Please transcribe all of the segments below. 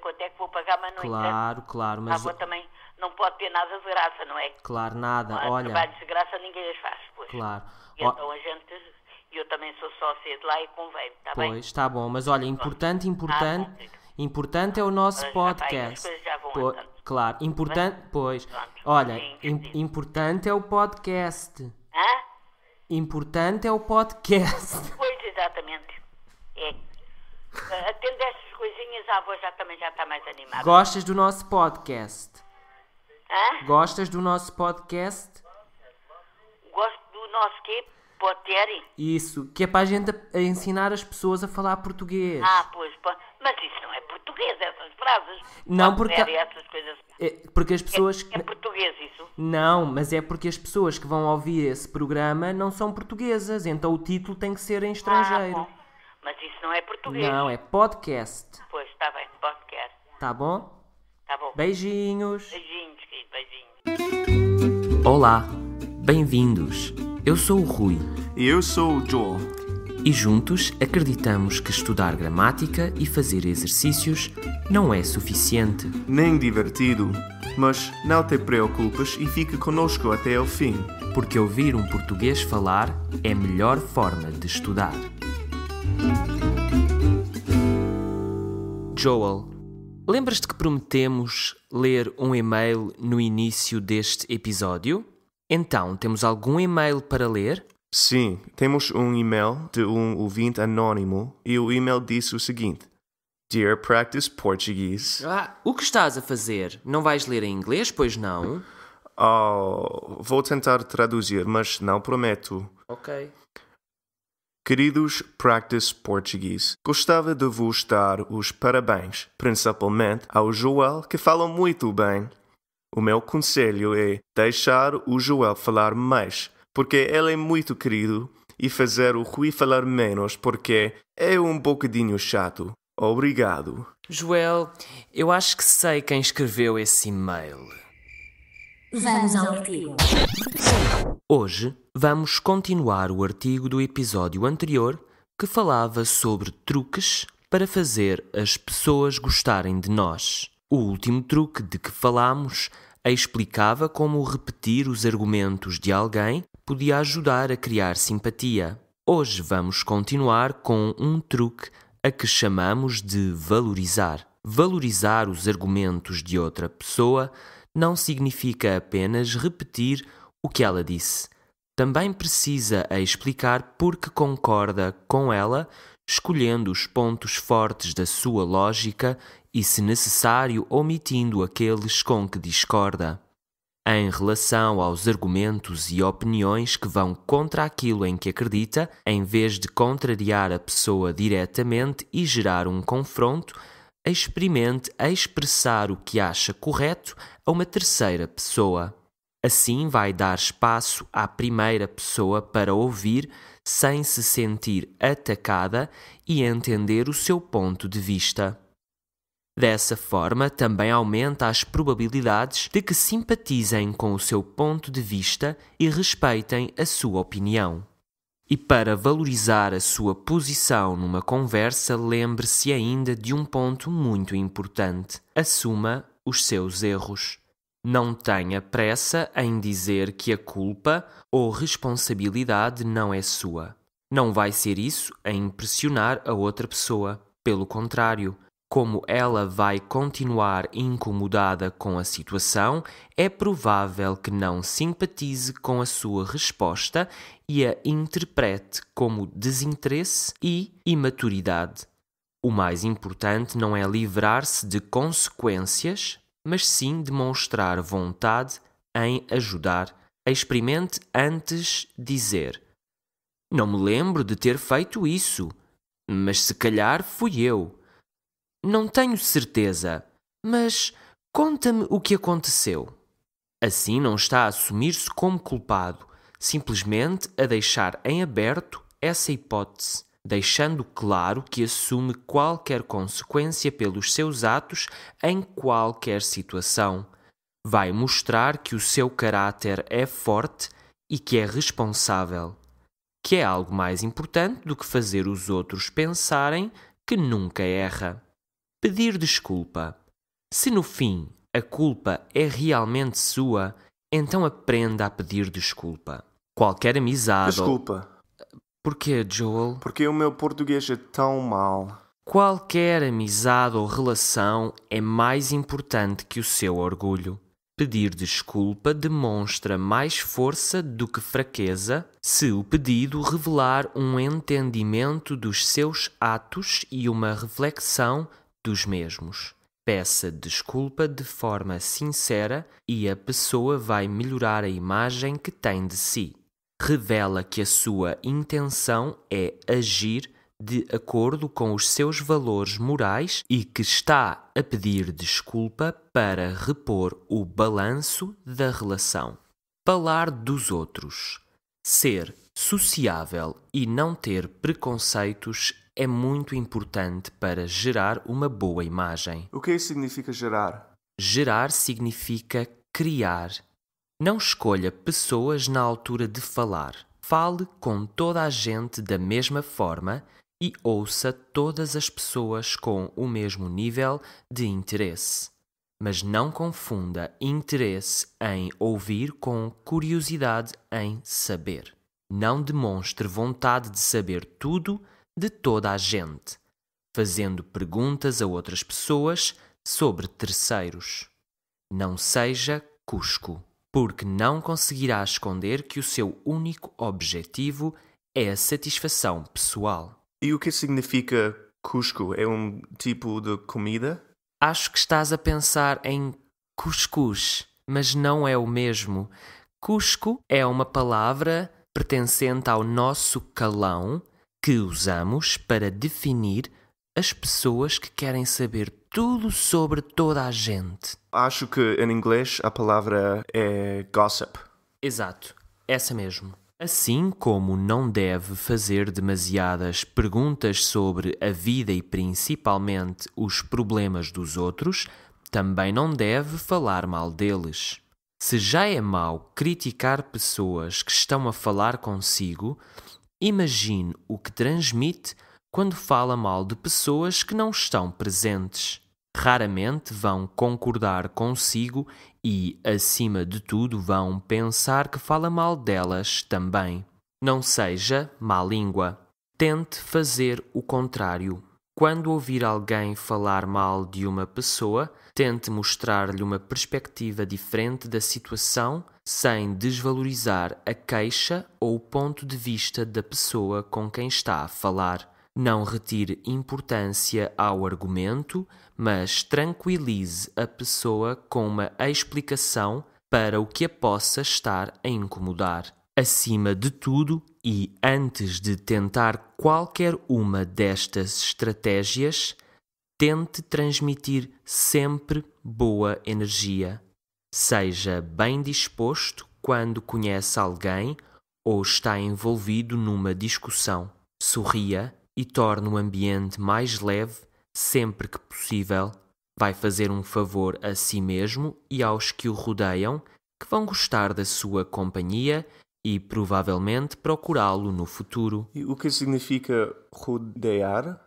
quanto é que vou pagar, mas não né? Claro, claro. Mas... A ah, também não pode ter nada de graça, não é? Claro, nada. Há Olha... trabalhos de graça ninguém as faz, pois. Claro. E então a gente e eu também sou sócia de lá e convém, está bem? Pois, está bom, mas olha, importante, importante, ah, importante é o nosso mas podcast. já vão claro, tá importante, pois, pronto, olha, sim, sim. importante é o podcast. Hã? Importante é o podcast. Pois, exatamente. É. Atendeste coisinhas, a avó já também já está mais animada. Gostas do nosso podcast? Hã? Gostas do nosso podcast? Gosto do nosso quê? Poteri? Isso, que é para a gente a ensinar as pessoas a falar português. Ah, pois, mas isso não é português, essas frases. Não, porque... essas coisas. É, porque as é, pessoas... É, é português isso? Não, mas é porque as pessoas que vão ouvir esse programa não são portuguesas, então o título tem que ser em ah, estrangeiro. Ah, mas isso não é português. Não, é podcast. Pois, está bem, podcast. Tá bom? Tá bom. Beijinhos. Beijinhos, querido, beijinhos. Olá, bem-vindos. Eu sou o Rui. E eu sou o João. E juntos acreditamos que estudar gramática e fazer exercícios não é suficiente. Nem divertido. Mas não te preocupes e fique conosco até o fim. Porque ouvir um português falar é a melhor forma de estudar. Joel. Lembras-te que prometemos ler um e-mail no início deste episódio? Então, temos algum e-mail para ler? Sim, temos um e-mail de um ouvinte anônimo e o e-mail diz o seguinte: Dear Practice Portuguese. Ah, o que estás a fazer? Não vais ler em inglês, pois não? Oh, vou tentar traduzir, mas não prometo. Ok. Queridos Practice Portuguese, gostava de vos dar os parabéns, principalmente ao Joel, que fala muito bem. O meu conselho é deixar o Joel falar mais, porque ele é muito querido, e fazer o Rui falar menos, porque é um bocadinho chato. Obrigado. Joel, eu acho que sei quem escreveu esse e-mail. Vamos ao artigo. Hoje vamos continuar o artigo do episódio anterior que falava sobre truques para fazer as pessoas gostarem de nós. O último truque de que falámos explicava como repetir os argumentos de alguém podia ajudar a criar simpatia. Hoje vamos continuar com um truque a que chamamos de valorizar. Valorizar os argumentos de outra pessoa não significa apenas repetir o que ela disse. Também precisa explicar por que concorda com ela, escolhendo os pontos fortes da sua lógica e, se necessário, omitindo aqueles com que discorda. Em relação aos argumentos e opiniões que vão contra aquilo em que acredita, em vez de contrariar a pessoa diretamente e gerar um confronto, experimente expressar o que acha correto a uma terceira pessoa. Assim, vai dar espaço à primeira pessoa para ouvir sem se sentir atacada e entender o seu ponto de vista. Dessa forma, também aumenta as probabilidades de que simpatizem com o seu ponto de vista e respeitem a sua opinião. E para valorizar a sua posição numa conversa, lembre-se ainda de um ponto muito importante: assuma os seus erros. Não tenha pressa em dizer que a culpa ou responsabilidade não é sua. Não vai ser isso a impressionar a outra pessoa. Pelo contrário, como ela vai continuar incomodada com a situação, é provável que não simpatize com a sua resposta e a interprete como desinteresse e imaturidade. O mais importante não é livrar-se de consequências, mas sim demonstrar vontade em ajudar. Experimente antes dizer: Não me lembro de ter feito isso, mas se calhar fui eu. Não tenho certeza, mas conta-me o que aconteceu. Assim não está a assumir-se como culpado, simplesmente a deixar em aberto essa hipótese, deixando claro que assume qualquer consequência pelos seus atos em qualquer situação. Vai mostrar que o seu caráter é forte e que é responsável, que é algo mais importante do que fazer os outros pensarem que nunca erra pedir desculpa. Se no fim a culpa é realmente sua, então aprenda a pedir desculpa. Qualquer amizade. Desculpa. Ou... Porquê, Joel? Porque o meu português é tão mal Qualquer amizade ou relação é mais importante que o seu orgulho. Pedir desculpa demonstra mais força do que fraqueza se o pedido revelar um entendimento dos seus atos e uma reflexão dos mesmos. Peça desculpa de forma sincera e a pessoa vai melhorar a imagem que tem de si. Revela que a sua intenção é agir de acordo com os seus valores morais e que está a pedir desculpa para repor o balanço da relação. Falar dos outros. Ser sociável e não ter preconceitos é muito importante para gerar uma boa imagem. O que significa gerar? Gerar significa criar. Não escolha pessoas na altura de falar. Fale com toda a gente da mesma forma e ouça todas as pessoas com o mesmo nível de interesse. Mas não confunda interesse em ouvir com curiosidade em saber. Não demonstre vontade de saber tudo de toda a gente, fazendo perguntas a outras pessoas sobre terceiros. Não seja Cusco, porque não conseguirá esconder que o seu único objetivo é a satisfação pessoal. E o que significa Cusco? É um tipo de comida? Acho que estás a pensar em cuscuz, mas não é o mesmo. Cusco é uma palavra pertencente ao nosso calão que usamos para definir as pessoas que querem saber tudo sobre toda a gente. Acho que em inglês a palavra é gossip. Exato, essa mesmo. Assim como não deve fazer demasiadas perguntas sobre a vida e principalmente os problemas dos outros, também não deve falar mal deles. Se já é mau criticar pessoas que estão a falar consigo, imagine o que transmite quando fala mal de pessoas que não estão presentes. Raramente vão concordar consigo e, acima de tudo, vão pensar que fala mal delas também. Não seja má língua. Tente fazer o contrário. Quando ouvir alguém falar mal de uma pessoa, tente mostrar-lhe uma perspectiva diferente da situação sem desvalorizar a queixa ou o ponto de vista da pessoa com quem está a falar. Não retire importância ao argumento, mas tranquilize a pessoa com uma explicação para o que a possa estar a incomodar. Acima de tudo, e antes de tentar qualquer uma destas estratégias, tente transmitir sempre boa energia Seja bem disposto quando conhece alguém ou está envolvido numa discussão. Sorria e torne o ambiente mais leve sempre que possível. Vai fazer um favor a si mesmo e aos que o rodeiam, que vão gostar da sua companhia e provavelmente procurá-lo no futuro. E o que significa rodear?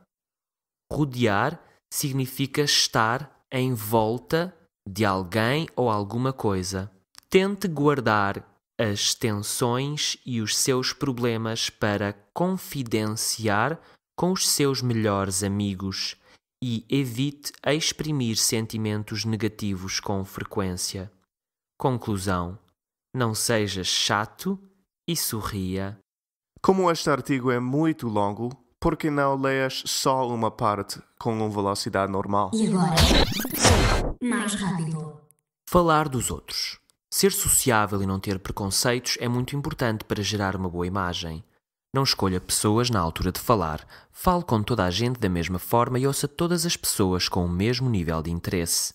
Rodear significa estar em volta de alguém ou alguma coisa. Tente guardar as tensões e os seus problemas para confidenciar com os seus melhores amigos e evite exprimir sentimentos negativos com frequência. Conclusão: não seja chato e sorria. Como este artigo é muito longo, por que não leias só uma parte com uma velocidade normal? E agora? Mais rápido. Falar dos outros. Ser sociável e não ter preconceitos é muito importante para gerar uma boa imagem. Não escolha pessoas na altura de falar. Fale com toda a gente da mesma forma e ouça todas as pessoas com o mesmo nível de interesse.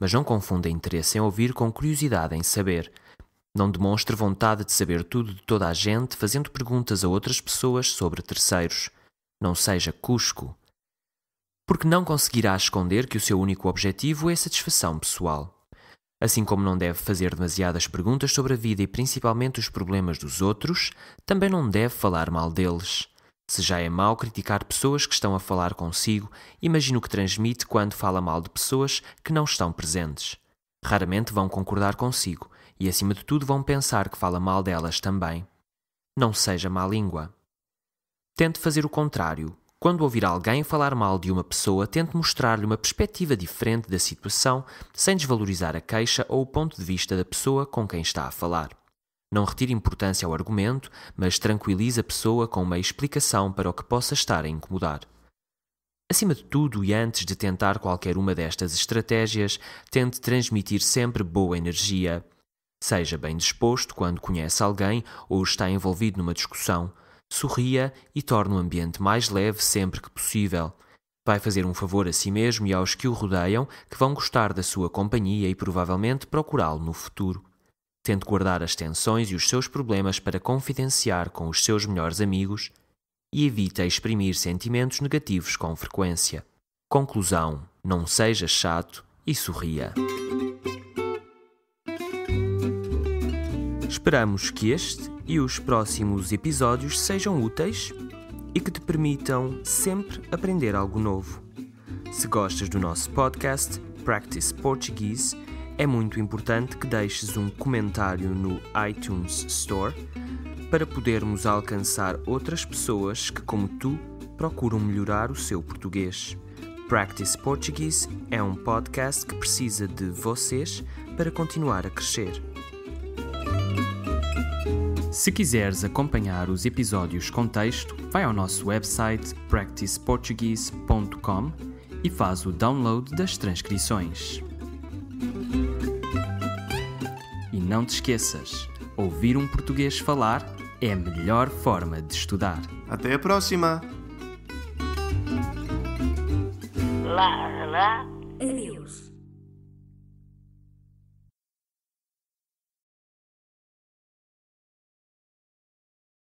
Mas não confunda interesse em ouvir com curiosidade em saber. Não demonstre vontade de saber tudo de toda a gente fazendo perguntas a outras pessoas sobre terceiros não seja Cusco, porque não conseguirá esconder que o seu único objetivo é satisfação pessoal. Assim como não deve fazer demasiadas perguntas sobre a vida e principalmente os problemas dos outros, também não deve falar mal deles. Se já é mau criticar pessoas que estão a falar consigo, imagino que transmite quando fala mal de pessoas que não estão presentes. Raramente vão concordar consigo e, acima de tudo, vão pensar que fala mal delas também. Não seja má língua. Tente fazer o contrário. Quando ouvir alguém falar mal de uma pessoa, tente mostrar-lhe uma perspectiva diferente da situação, sem desvalorizar a queixa ou o ponto de vista da pessoa com quem está a falar. Não retire importância ao argumento, mas tranquilize a pessoa com uma explicação para o que possa estar a incomodar. Acima de tudo, e antes de tentar qualquer uma destas estratégias, tente transmitir sempre boa energia. Seja bem disposto quando conhece alguém ou está envolvido numa discussão sorria e torne o ambiente mais leve sempre que possível. Vai fazer um favor a si mesmo e aos que o rodeiam, que vão gostar da sua companhia e provavelmente procurá-lo no futuro. Tente guardar as tensões e os seus problemas para confidenciar com os seus melhores amigos e evite exprimir sentimentos negativos com frequência. Conclusão: não seja chato e sorria. Esperamos que este e os próximos episódios sejam úteis e que te permitam sempre aprender algo novo. Se gostas do nosso podcast Practice Portuguese, é muito importante que deixes um comentário no iTunes Store para podermos alcançar outras pessoas que, como tu, procuram melhorar o seu português. Practice Portuguese é um podcast que precisa de vocês para continuar a crescer. Se quiseres acompanhar os episódios com texto, vai ao nosso website practiceportuguese.com e faz o download das transcrições. E não te esqueças, ouvir um português falar é a melhor forma de estudar. Até a próxima! Lá, lá, adeus.